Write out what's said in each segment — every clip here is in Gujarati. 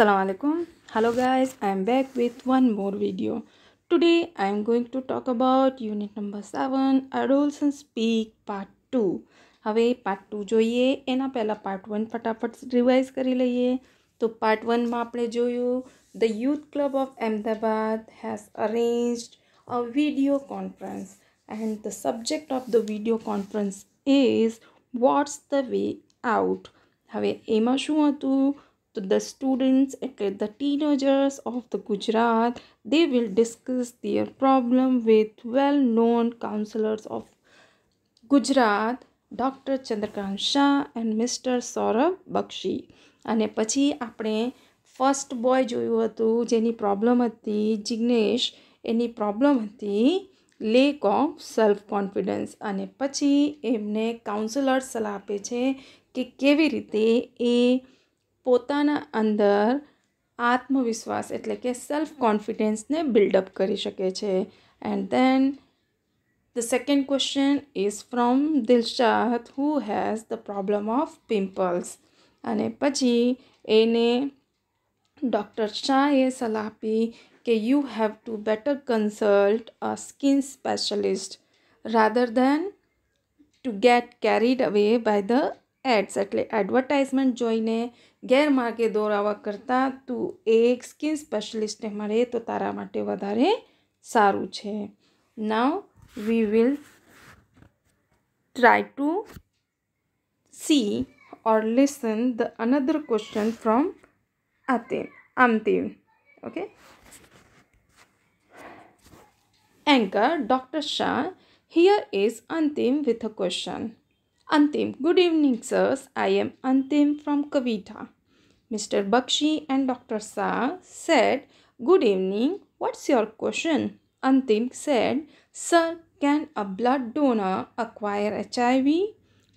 Assalamu alaikum hello guys i am back with one more video today i am going to talk about unit number 7 adolescent speak part 2 હવે પાર્ટ ટુ જોઈએ એના પહેલાં પાર્ટ વન ફટાફટ રિવાઇઝ કરી લઈએ તો પાર્ટ વનમાં આપણે જોયું the youth club of Ahmedabad has arranged a video conference and the subject of the video conference is what's the way out હવે એમાં શું હતું તો the students એટલે eh, the teenagers of the Gujarat they will discuss their problem with well known counselors of Gujarat doctor Chandrakant Shah and mister Saurabh Bakshi અને પછી આપણે ફર્સ્ટ બોય જોયું હતું જેની પ્રોબ્લેમ હતી જિગ્નેશ એની પ્રોબ્લેમ હતી લેક ઓફ સેલ્ફ કોન્ફિડન્સ અને પછી એમને કાઉન્સિલર સલાહ આપે છે કે કેવી રીતે એ પોતાના અંદર આત્મવિશ્વાસ એટલે કે સેલ્ફ કોન્ફિડન્સને બિલ્ડઅપ કરી શકે છે and then the second question is from Dilshad who has the problem of pimples અને પછી એને ડૉક્ટર શાહે સલાહ આપી કે you have to better consult a skin specialist rather than to get carried away by the ads એટલે એડવર્ટાઇઝમેન્ટ જોઈને गैर मां के दौरावा करता तू एक स्किन स्पेशलिस्ट ने मरे तो तारा मटे વધારે સારું છે now we will try to see or listen the another question from Atim Antim okay anchor doctor Shah here is Antim with a question Antim. Good evening, sirs. I am Antim from Kavita. Mr. Bakshi and Dr. Sa said, Good evening. What's your question? Antim said, Sir, can a blood donor acquire HIV?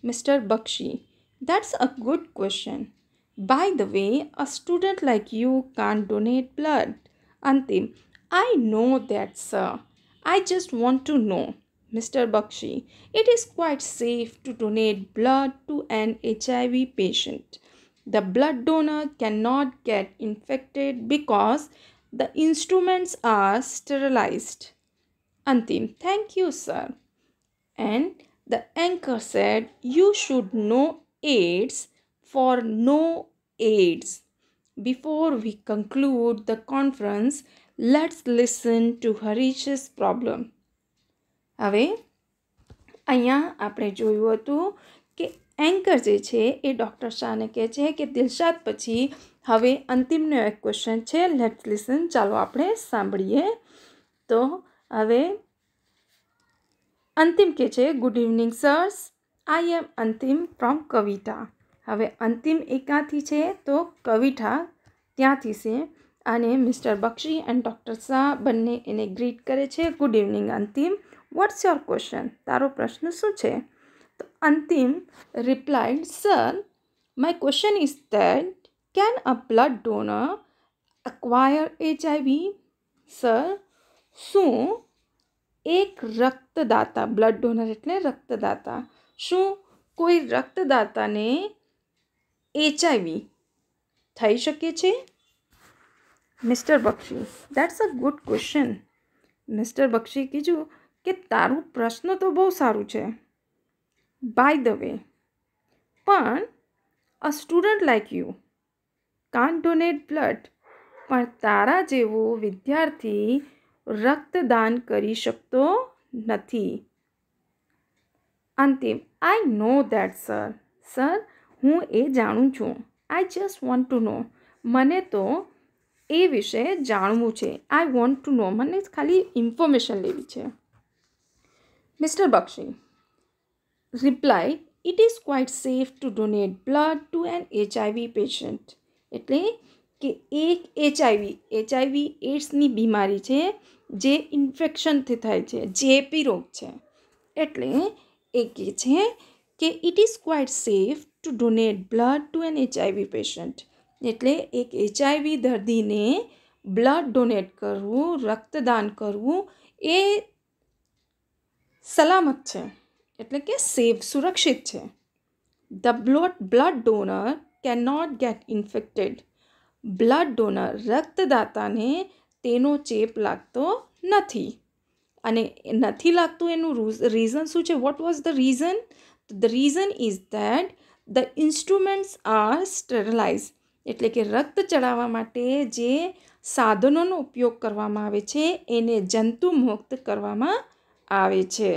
Mr. Bakshi, that's a good question. By the way, a student like you can't donate blood. Antim, I know that, sir. I just want to know. Mr. Bakshi, it is quite safe to donate blood to an HIV patient. The blood donor cannot get infected because the instruments are sterilized. Antim, thank you, sir. And the anchor said, You should know AIDS for no AIDS. Before we conclude the conference, let's listen to Harish's problem. હવે અહીંયા આપણે જોયું હતું કે એન્કર જે છે એ ડૉક્ટર શાહને કહે છે કે દિલશાદ પછી હવે અંતિમનો એક ક્વેશ્ચન છે લેટ્સ લિસન ચાલો આપણે સાંભળીએ તો હવે અંતિમ કે છે ગુડ ઇવનિંગ સર્સ આઈ એમ અંતિમ ફ્રોમ કવિતા હવે અંતિમ એકાથી છે તો કવિતા ત્યાંથી છે અને mister Bakshi and doctor Shah બંને એને ગ્રીટ કરે છે good evening Antim what's your question તારો પ્રશ્ન શું છે તો Antim replied sir my question is that can a blood donor acquire HIV sir શું એક રક્તદાતા બ્લડ ડોનર એટલે રક્તદાતા શું કોઈ રક્તદાતાને એચઆઈવી થઈ શકે છે mister Bakshi that's a good question mister Bakshi કીધું કે તારું પ્રશ્ન તો બહુ સારું છે બાય ધ વે પણ a student like you can't donate blood પણ તારા જેવો વિદ્યાર્થી રક્તદાન કરી શકતો નથી Antim I know that sir sir હું એ જાણું છું I just want to know મને તો એ વિશે જાણવું છે આઈ વોન્ટ ટુ નો મને ખાલી ઇન્ફોર્મેશન લેવી છે Mr. Bakshi replied, It is quite safe to donate blood to an HIV patient. એટલે કે એક એચઆઈવી એચઆઈવી એડ્સની બીમારી છે જે ઇન્ફેક્શનથી થાય છે જેપી રોગ છે એટલે એ કહે છે કે it is quite safe to donate blood to an HIV patient એટલે એક એચઆઈવી દર્દીને બ્લડ ડોનેટ કરવું રક્તદાન કરવું એ સલામત છે એટલે કે સેફ સુરક્ષિત છે the blot blood donor can not get infected blood donor રક્તદાતાને તેનો ચેપ લાગતો નથી અને નથી લાગતું એનું રીઝન શું છે what was the reason the reason is that the instruments are sterilise એટલે કે રક્ત ચડાવવા માટે જે સાધનોનો ઉપયોગ કરવામાં આવે છે એને જંતુમુક્ત કરવામાં આવે છે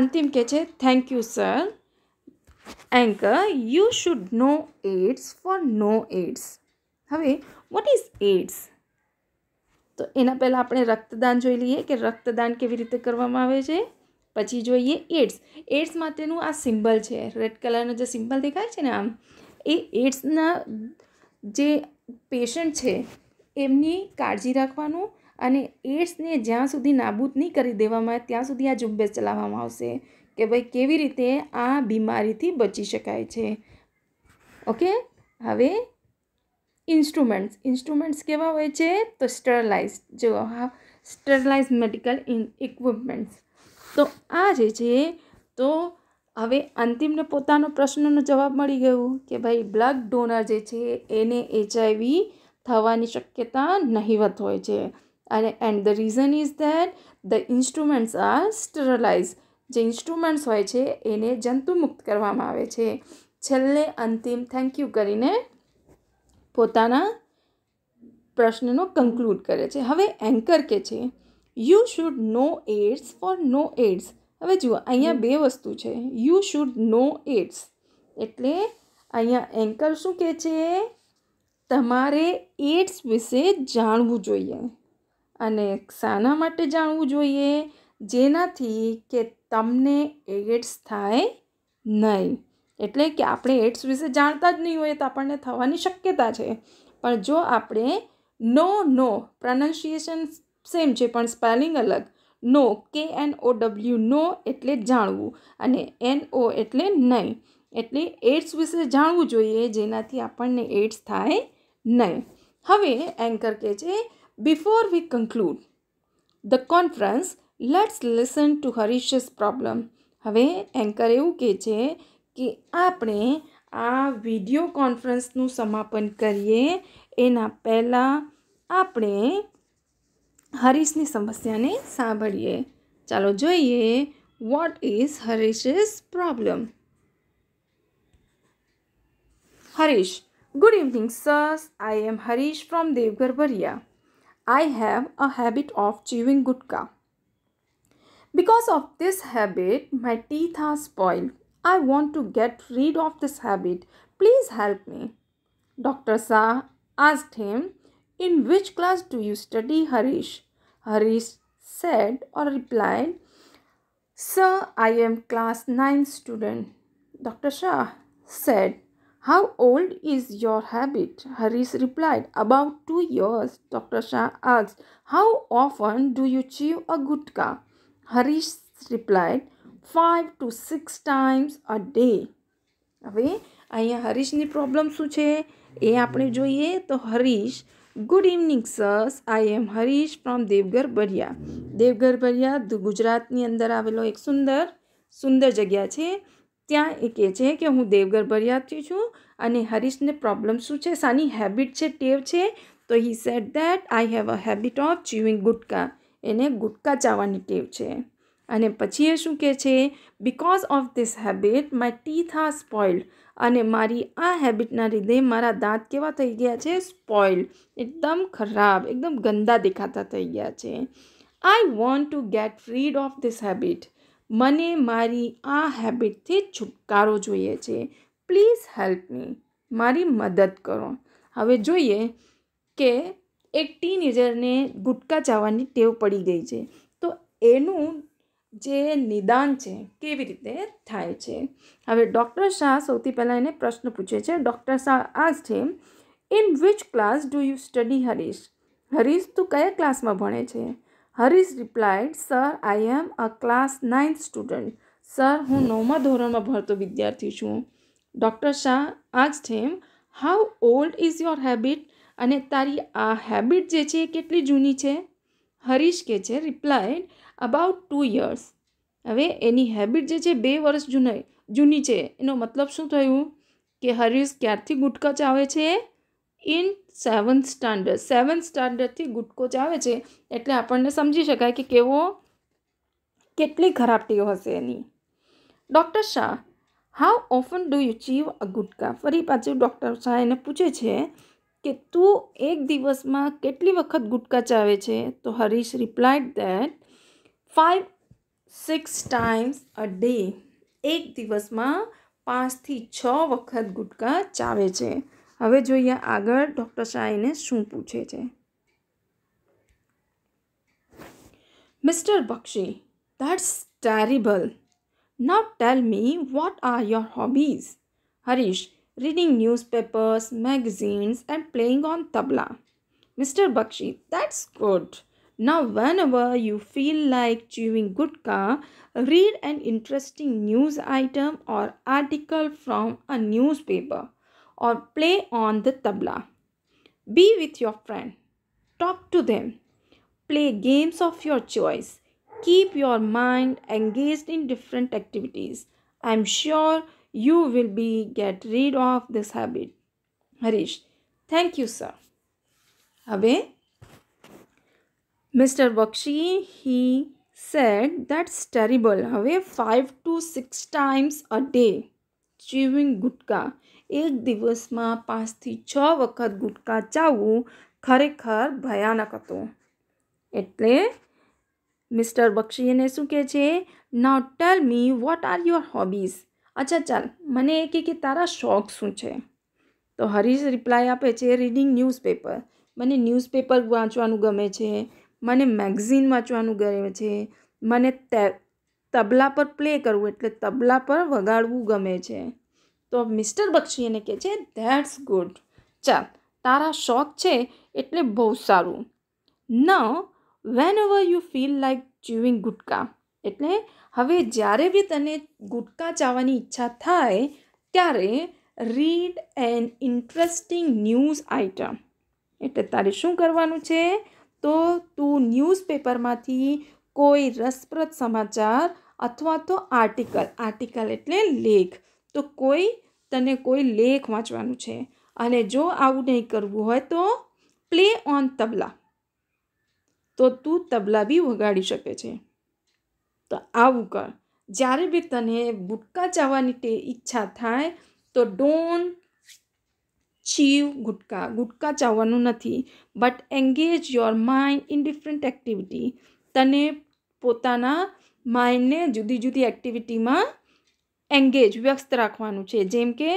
અંતિમ કે છે thank you sir anchor you should know ads for no ads હવે વોટ ઇઝ એડ્સ તો એના પહેલાં આપણે રક્તદાન જોઈ લઈએ કે રક્તદાન કેવી રીતે કરવામાં આવે છે પછી જોઈએ એડ્સ એડ્સ માટેનું આ સિમ્બલ છે રેડ કલરનો જે સિમ્બલ દેખાય છે ને આમ એ એડ્સના જે પેશન્ટ છે એમની કાળજી રાખવાનું અને એડ્સને જ્યાં સુધી નાબૂદ નહીં કરી દેવામાં આવે ત્યાં સુધી આ ઝુંબેશ ચલાવવામાં આવશે કે ભાઈ કેવી રીતે આ બીમારીથી બચી શકાય છે ઓકે હવે ઇન્સ્ટ્રુમેન્ટ્સ ઇન્સ્ટ્રુમેન્ટ્સ કેવા હોય છે તો સ્ટરલાઇઝ જો હા સ્ટરલાઇઝ મેડિકલ ઇક્વિપમેન્ટ્સ તો આ જે છે તો હવે અંતિમને પોતાનો પ્રશ્નનો જવાબ મળી ગયો કે ભાઈ બ્લડ ડોનર જે છે એને એચઆઈવી થવાની શક્યતા નહીવત હોય છે અને and the reason is that the instruments are sterilise જે ઇન્સ્ટ્રુમેન્ટ્સ હોય છે એને જંતુમુક્ત કરવામાં આવે છે છેલ્લે અંતિમ થેન્ક યુ કરીને પોતાના પ્રશ્નનો કન્ક્લુડ કરે છે હવે એન્કર કે છે you should know ads for no ads હવે જુઓ અહીંયા બે વસ્તુ છે યુ શુડ નો એડ્સ એટલે અહીંયા એન્કર શું કહે છે તમારે એડ્સ વિશે જાણવું જોઈએ અને શાના માટે જાણવું જોઈએ જેનાથી કે તમને એડ્સ થાય નહીં એટલે કે આપણે એડ્સ વિશે જાણતા જ નહીં હોઈએ તો આપણને થવાની શક્યતા છે પણ જો આપણે નો નો પ્રનાઉન્સિએશન સેમ છે પણ સ્પેલિંગ અલગ નો કે એન ઓ ડબલ્યુ નો એટલે જાણવું અને એન ઓ એટલે નહીં એટલે એડ્સ વિશે જાણવું જોઈએ જેનાથી આપણને એડ્સ થાય નહીં હવે એન્કર કહે છે Before we conclude the conference, let's listen to Harish's problem. હવે એન્કર એવું કહે છે કે આપણે આ વિડીયો કોન્ફરન્સનું સમાપન કરીએ એના પહેલાં આપણે હરીશની સમસ્યાને સાંભળીએ ચાલો જોઈએ what is Harish's problem Harish good evening sirs I am Harish from Devgadh Baria I have a habit of chewing gutka. Because of this habit, my teeth are spoiled. I want to get rid of this habit. Please help me. Dr. Shah asked him, In which class do you study, Harish? Harish said or replied, Sir, I am class 9 student. Dr. Shah said, how old is your habit? Harris replied, About two years. Dr. Shah asked, How often do you chew a gutka? Harish replied, Five to six times a day. હવે અહીંયા હરીશની પ્રોબ્લેમ શું છે એ આપણે જોઈએ તો Harish good evening sirs I am Harish from Devgadh Baria Devgadh Baria ગુજરાતની અંદર આવેલો એક સુંદર સુંદર જગ્યા છે ત્યાં એ કહે છે કે હું દેવગર ભર્યાથી છું અને હરીશને પ્રોબ્લેમ શું છે સાની હેબિટ છે ટેવ છે તો he said that I have a habit of chewing gutka એને ગુટકા ચાવવાની ટેવ છે અને પછી એ શું કહે છે because of this habit my teeth are spoiled અને મારી આ હેબિટના લીધે મારા દાંત કેવા થઈ ગયા છે સ્પોઇલ એકદમ ખરાબ એકદમ ગંદા દેખાતા થઈ ગયા છે I want to get freed of this habit મને મારી આ હેબિટથી છુટકારો જોઈએ છે પ્લીઝ હેલ્પ મી મારી મદદ કરો હવે જોઈએ કે એક ટીનેજરને ગુટકા ચાવવાની ટેવ પડી ગઈ છે તો એનું જે નિદાન છે કેવી રીતે થાય છે હવે ડૉક્ટર શાહ સૌથી પહેલાં એને પ્રશ્ન પૂછે છે ડૉક્ટર શાહ આ છે in which class do you study Harish Harish તું કયા ક્લાસમાં ભણે છે Harish replied sir I am a class ninth student sir હું નવમા ધોરણમાં ભરતો વિદ્યાર્થી છું ડૉક્ટર શાહ આજ them how old is your habit અને તારી આ હેબિટ જે છે એ કેટલી જૂની છે હરીશ કે છે રિપ્લાઇડ અબાઉટ ટુ યર્સ હવે એની હેબિટ જે છે બે વર્ષ જૂની જૂની છે એનો મતલબ શું થયું કે હરીશ ક્યારથી ગુટકા ચાવે છે ઇન સેવન્થ સ્ટાન્ડર્ડ સેવન્થ સ્ટાન્ડર્ડથી ગુડ કોચ આવે છે એટલે આપણને સમજી શકાય કે કેવો કેટલી ખરાબ ટીઓ હશે એની doctor Shah how often do you chew a gutka ફરી પાછું ડૉક્ટર શાહ એને પૂછે છે કે તું એક દિવસમાં કેટલી વખત ગુટકા ચાવે છે તો Harish replied that five six times a day એક દિવસમાં પાંચથી છ વખત ગુટકા ચાવે છે હવે જોઈએ આગળ ડૉક્ટર શાહીને શું પૂછે છે mister Bakshi that's terrible now tell me what are your hobbies Harish reading newspapers magazines and playing on tabla mister Bakshi that's good Now, whenever you feel like chewing gutka, read an interesting news item or article from a newspaper or play on the tabla. Be with your friend. Talk to them. Play games of your choice. Keep your mind engaged in different activities. I am sure you will be get rid of this habit. Harish, thank you, sir. Abhay, Mr. Bakshi, he said that's terrible. Away five to six times a day, chewing gutka એક દિવસમાં પાંચથી છ વખત ગુટકા ચાવવું ખરેખર ભયાનક હતું એટલે મિસ્ટર બક્ષી એને શું કહે છે now tell me what are your hobbies અચ્છા ચાલ મને એ કહે કે તારા શોખ શું છે તો હરીશ રિપ્લાય આપે છે રીડિંગ ન્યૂઝપેપર મને ન્યૂઝપેપર વાંચવાનું ગમે છે મને મેગઝીન વાંચવાનું ગમે છે મને તબલા પર પ્લે કરવું એટલે તબલા પર વગાડવું ગમે છે તો મિસ્ટર બક્ષી એને કહે છે ધેટ્સ ગુડ ચાલ તારા શોખ છે એટલે બહુ સારું ન whenever you feel like chewing gutka એટલે હવે જ્યારે બી તને ગુટકા ચાવવાની ઈચ્છા થાય ત્યારે read an interesting news item એટલે તારે શું કરવાનું છે તો તું ન્યૂઝપેપરમાંથી કોઈ રસપ્રદ સમાચાર અથવા તો આર્ટિકલ આર્ટિકલ એટલે લેખ તો કોઈ તને કોઈ લેખ વાંચવાનું છે અને જો આવું નહીં કરવું હોય તો પ્લે ઓન તબલા તો તું તબલા બી વગાડી શકે છે તો આવું કર જ્યારે બી તને ગુટકા ચાવવાની તે ઈચ્છા થાય તો ડોન્ટ ચીવ ગુટકા ગુટકા ચાવવાનું નથી but engage your mind in different activity તને પોતાના માઇન્ડને જુદી જુદી એક્ટિવિટીમાં એન્ગેજ વ્યસ્ત રાખવાનું છે જેમ કે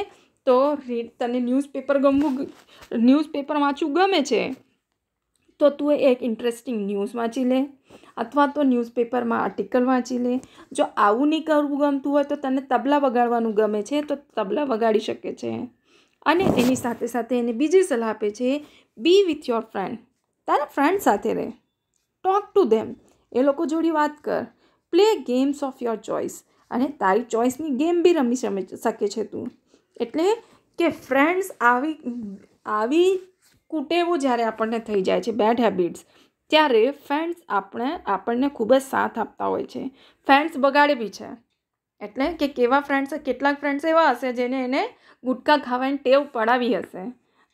તો રીડ તને ન્યૂઝપેપર ગમવું ન્યૂઝપેપર વાંચવું ગમે છે તો તું એક ઇન્ટરેસ્ટિંગ ન્યૂઝ વાંચી લે અથવા તો ન્યૂઝપેપરમાં આર્ટિકલ વાંચી લે જો આવું નહીં કરવું ગમતું હોય તો તને તબલા વગાડવાનું ગમે છે તો તબલા વગાડી શકે છે અને એની સાથે સાથે એને બીજી સલાહ આપે છે બી વિથ યોર ફ્રેન્ડ તારા ફ્રેન્ડ સાથે રહે ટોક ટુ ધેમ એ લોકો જોડી વાત કર play games of your choice અને તારી ચોઈસની ગેમ બી રમી શકે છે તું એટલે કે ફ્રેન્ડ્સ આવી આવી કુટેવો જ્યારે આપણને થઈ જાય છે બેડ હેબિટ્સ ત્યારે ફ્રેન્ડ્સ આપણે આપણને ખૂબ જ સાથ આપતા હોય છે ફ્રેન્ડ્સ બગાડે બી છે એટલે કે કેવા ફ્રેન્ડ્સ કેટલાક ફ્રેન્ડ્સ એવા હશે જેને એને ગુટકા ખાવાની ટેવ પડાવી હશે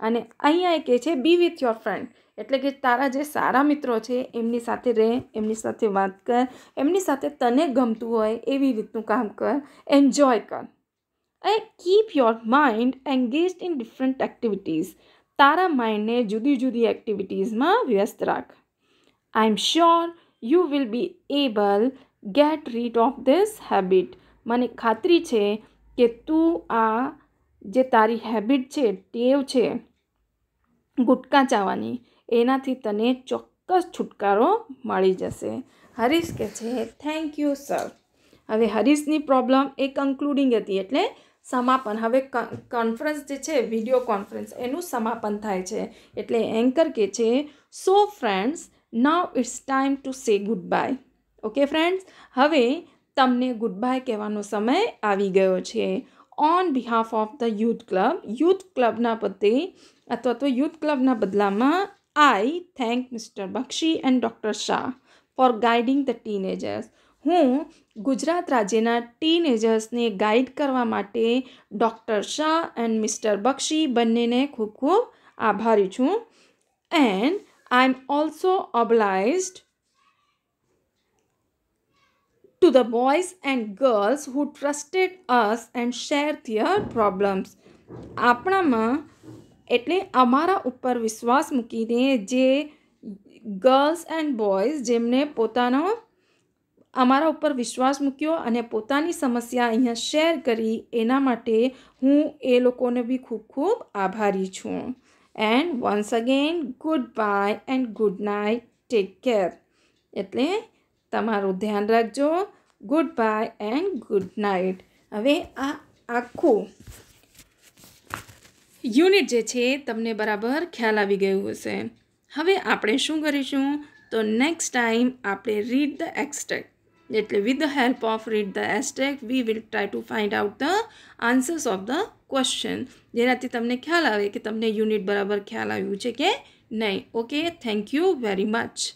અને અહીંયા એ કહે છે બી વિથ યોર ફ્રેન્ડ એટલે કે તારા જે સારા મિત્રો છે એમની સાથે રહે એમની સાથે વાત કર એમની સાથે તને ગમતું હોય એવી રીતનું કામ કર એન્જોય કર એ keep your mind engage in different activities તારા માઇન્ડને જુદી જુદી એક્ટિવિટીઝમાં વ્યસ્ત રાખ I am sure you will be able get rid of this habit મને ખાતરી છે કે તું આ જે તારી હેબિટ છે ટેવ છે ગુટકા ચાવાની એનાથી તને ચોક્કસ છુટકારો મળી જશે હરીશ કહે છે થેન્ક યુ સર હવે હરીશની પ્રોબ્લેમ એ કન્ક્લુડિંગ હતી એટલે સમાપન હવે કોન્ફરન્સ જે છે વિડીયો કોન્ફરન્સ એનું સમાપન થાય છે એટલે એન્કર કે છે so friends now it's time to say good bye okay friends હવે તમને ગુડ બાય કહેવાનો સમય આવી ગયો છે on behalf of the youth club youth ક્લબના પતિ અથવા તો યુથ ક્લબના બદલામાં I thank mister Bakshi and doctor Shah for guiding the teenagers હું ગુજરાત રાજ્યના ટીનેજર્સને ગાઈડ કરવા માટે doctor Shah and mister Bakshi બંનેને ખૂબ ખૂબ આભારી છું and I am also ઓબ્લાઇઝડ to the boys and girls who trusted us and share their problems આપણામાં એટલે અમારા ઉપર વિશ્વાસ મૂકીને જે ગર્લ્સ એન્ડ બોયઝ જેમને પોતાનો અમારા ઉપર વિશ્વાસ મૂક્યો અને પોતાની સમસ્યા અહીંયા શેર કરી એના માટે હું એ લોકોને બી ખૂબ ખૂબ આભારી છું and once again good bye and good night take care એટલે તમારું ધ્યાન રાખજો good bye and good night હવે આ આખું યુનિટ જે છે તમને બરાબર ખ્યાલ આવી ગયું હશે હવે આપણે શું કરીશું તો નેક્સ્ટ ટાઈમ આપણે રીડ ધ એક્સટેક્ટ એટલે with the help of read the extract we will try to find out the answers of the question જેનાથી તમને ખ્યાલ આવે કે તમને યુનિટ બરાબર ખ્યાલ આવ્યું છે કે નહીં okay thank you very much